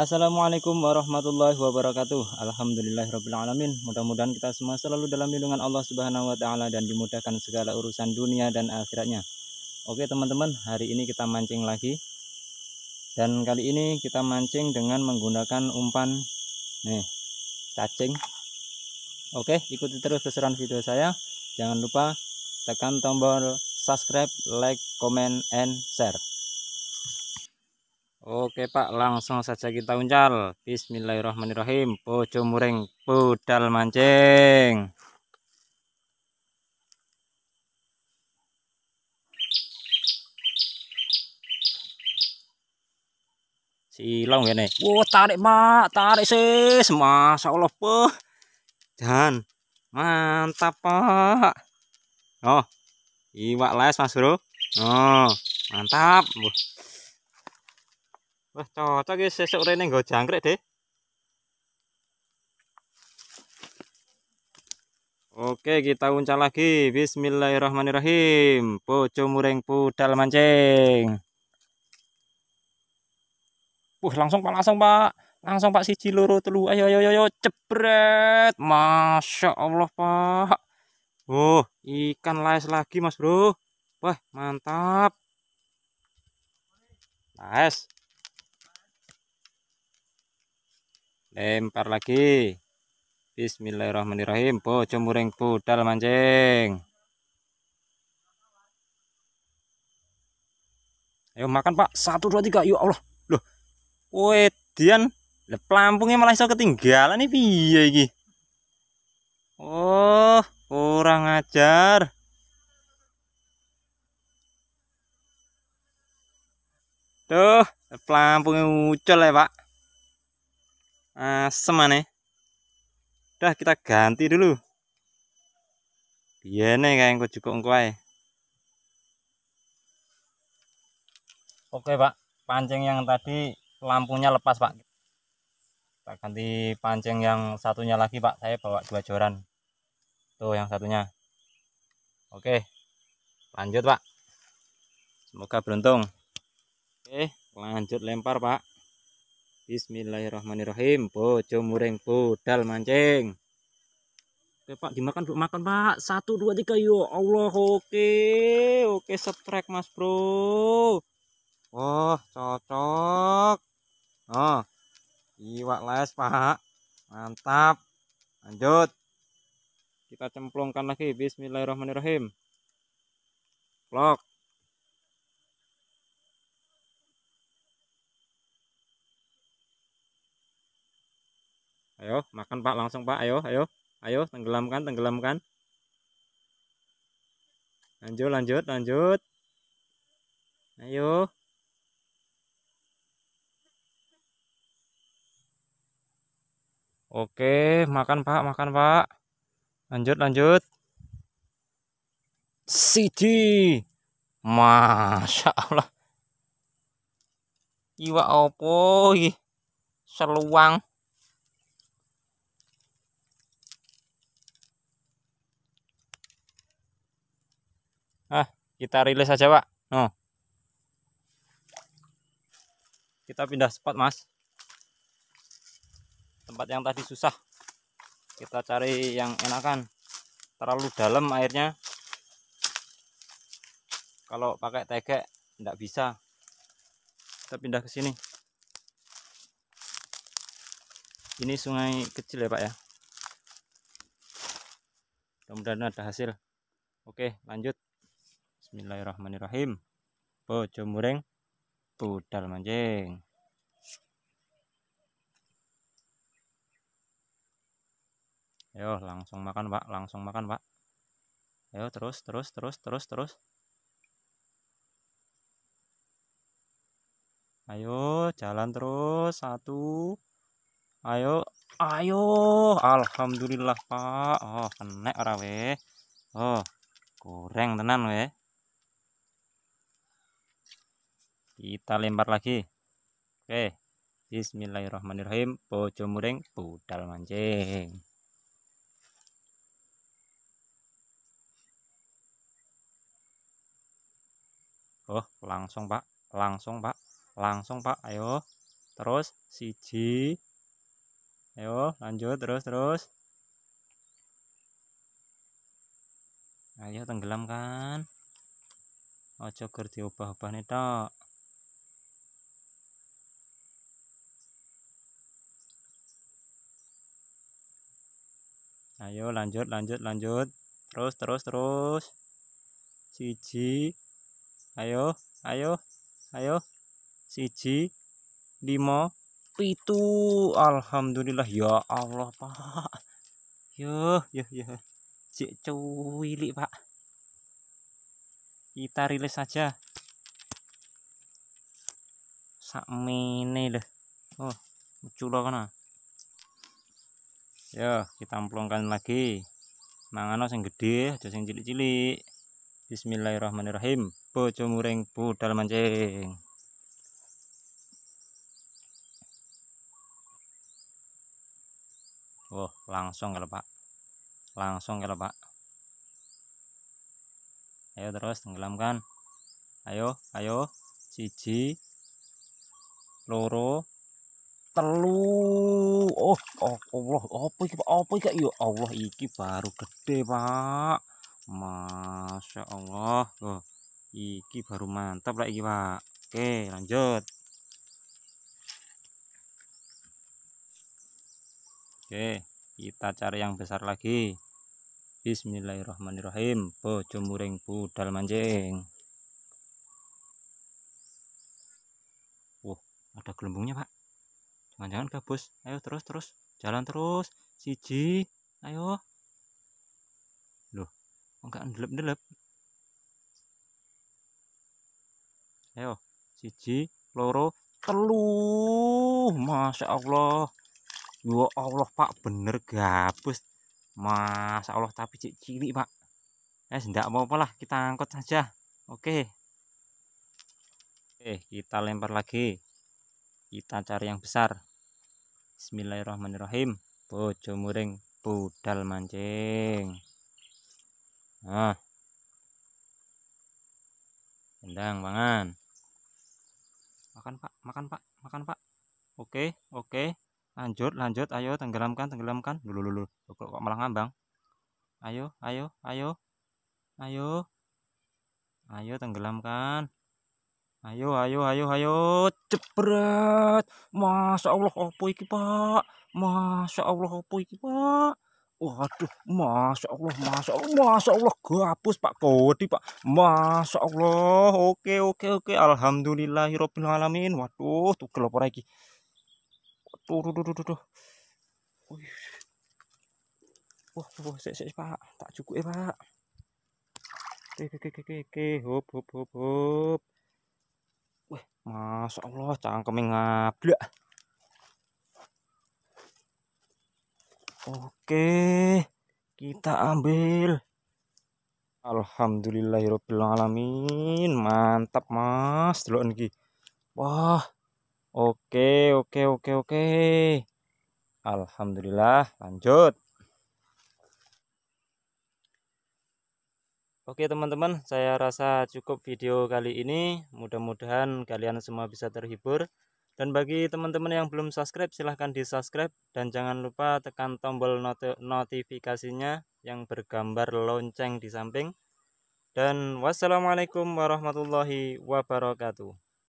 Assalamualaikum warahmatullahi wabarakatuh. Alhamdulillahirobbilalamin. Mudah-mudahan kita semua selalu dalam lindungan Allah Subhanahu wa taala dan dimudahkan segala urusan dunia dan akhiratnya. Oke, teman-teman, hari ini kita mancing lagi. Dan kali ini kita mancing dengan menggunakan umpan nih, cacing. Oke, ikuti terus keseruan video saya. Jangan lupa tekan tombol subscribe, like, comment, and share. Oke Pak, langsung saja kita uncal. Bismillahirrahmanirrahim. Bojo muring, budal mancing. Silong ya nih. wow, tarik Pak, tarik sih. Masya Allah, Pak. Dan mantap Pak. Oh, iwak les Mas Bro. Oh, mantap. Wah, cocok ya sesuk rene nggo jangkrik, deh Oke, kita uncal lagi. Bismillahirrahmanirrahim. Bojo mureng pudal mancing. Wah, langsung Pak, langsung Pak. Langsung Pak siji loro telu. Ayo ayo ayo cepret. Masya Allah, Pak. Oh, ikan lais lagi, Mas Bro. Wah, mantap. Nice. lempar eh, lagi bismillahirrahmanirrahim bojo muring budal mancing ayo makan pak satu dua tiga yuk ya Allah loh wedian pelampungnya malah iso ketinggalan nih piye iki oh kurang ajar Tuh pelampungnya muncul ya pak asem eh, aneh udah kita ganti dulu Iya nih kayak engko cukup engko oke pak pancing yang tadi lampunya lepas pak kita ganti pancing yang satunya lagi pak saya bawa dua joran tuh yang satunya oke lanjut pak semoga beruntung oke lanjut lempar pak Bismillahirrahmanirrahim. Bojo mureng budal mancing. Oke, Pak, dimakan, Bu. Makan, Pak. Satu, dua, tiga. Yo, ya Allah. Oke. Oke, setrek, Mas, Bro. Wah, cocok. Oh. Iwak les, Pak. Mantap. Lanjut. Kita cemplungkan lagi. Bismillahirrahmanirrahim. Plok. ayo makan pak langsung pak ayo ayo ayo tenggelamkan tenggelamkan lanjut lanjut lanjut ayo Oke, makan Pak, makan Pak. Lanjut, lanjut. Siji. Masya Allah. Iwa opo Seluang. kita rilis aja pak oh. kita pindah spot mas tempat yang tadi susah kita cari yang enakan terlalu dalam airnya kalau pakai tegek tidak bisa kita pindah ke sini ini sungai kecil ya pak ya mudah-mudahan ada hasil oke lanjut Bismillahirrahmanirrahim. Bojo mureng budal mancing. Ayo langsung makan, Pak. Langsung makan, Pak. Ayo terus terus terus terus terus. Ayo jalan terus satu. Ayo, ayo. Alhamdulillah, Pak. Oh, kena rawe Oh, goreng tenan weh. kita lempar lagi oke bismillahirrahmanirrahim bojo muring budal mancing oh langsung pak langsung pak langsung pak ayo terus siji ayo lanjut terus terus ayo tenggelamkan. ojo gerdi ubah ubah nih tok ayo lanjut lanjut lanjut terus terus terus siji ayo ayo ayo siji limo pitu alhamdulillah ya Allah pak yo yo yo cek cuwili pak kita rilis saja sak mini deh, oh muncul kena kan ya kita amplongkan lagi mangano sing gede aja sing cilik-cilik bismillahirrahmanirrahim bojo muring budal mancing Wah, oh, langsung kalau ya, Pak. Langsung kalau ya, Pak. Ayo terus tenggelamkan. Ayo, ayo. Siji. Loro telu oh, oh Allah apa iki apa iki ya Allah iki baru gede Pak Masya Allah oh, iki baru mantap lah iki Pak oke lanjut oke kita cari yang besar lagi Bismillahirrahmanirrahim bojo muring budal mancing Wah, wow, ada gelembungnya, Pak jangan-jangan gabus ayo terus terus jalan terus siji ayo loh enggak ngelep ngelep ayo siji loro telu masya allah ya allah pak bener gabus masya allah tapi cik pak eh tidak mau lah kita angkut saja oke oke eh, kita lempar lagi kita cari yang besar Bismillahirrahmanirrahim bojo muring budal mancing nah Endang mangan makan pak makan pak makan pak oke oke lanjut lanjut ayo tenggelamkan tenggelamkan dulu dulu kok malah ngambang ayo ayo ayo ayo ayo tenggelamkan Ayo ayo ayo ayo cepet Masya Allah opo iki, Pak? Masya Allah opo iki, Pak? Waduh, Masya Allah, Masya Allah, Masya Allah, gabus Pak Kodi Pak, Masya Allah, oke, oke, oke, alhamdulillah alamin waduh, tuh kelopor lagi, tuh, tuh, tuh, tuh, tuh, wah, wah, sik, sik, Pak, tak cukup ya Pak, oke, oke, oke, oke, hop, hop, hop, hop, Masya ah, Allah cangkeme ngablak. Oke, kita ambil. Alhamdulillahirobbilalamin, Mantap, Mas. Dulu niki. Wah. Oke, oke, oke, oke. Alhamdulillah, lanjut. Oke teman-teman, saya rasa cukup video kali ini. Mudah-mudahan kalian semua bisa terhibur. Dan bagi teman-teman yang belum subscribe, silahkan di-subscribe. Dan jangan lupa tekan tombol not notifikasinya yang bergambar lonceng di samping. Dan wassalamualaikum warahmatullahi wabarakatuh.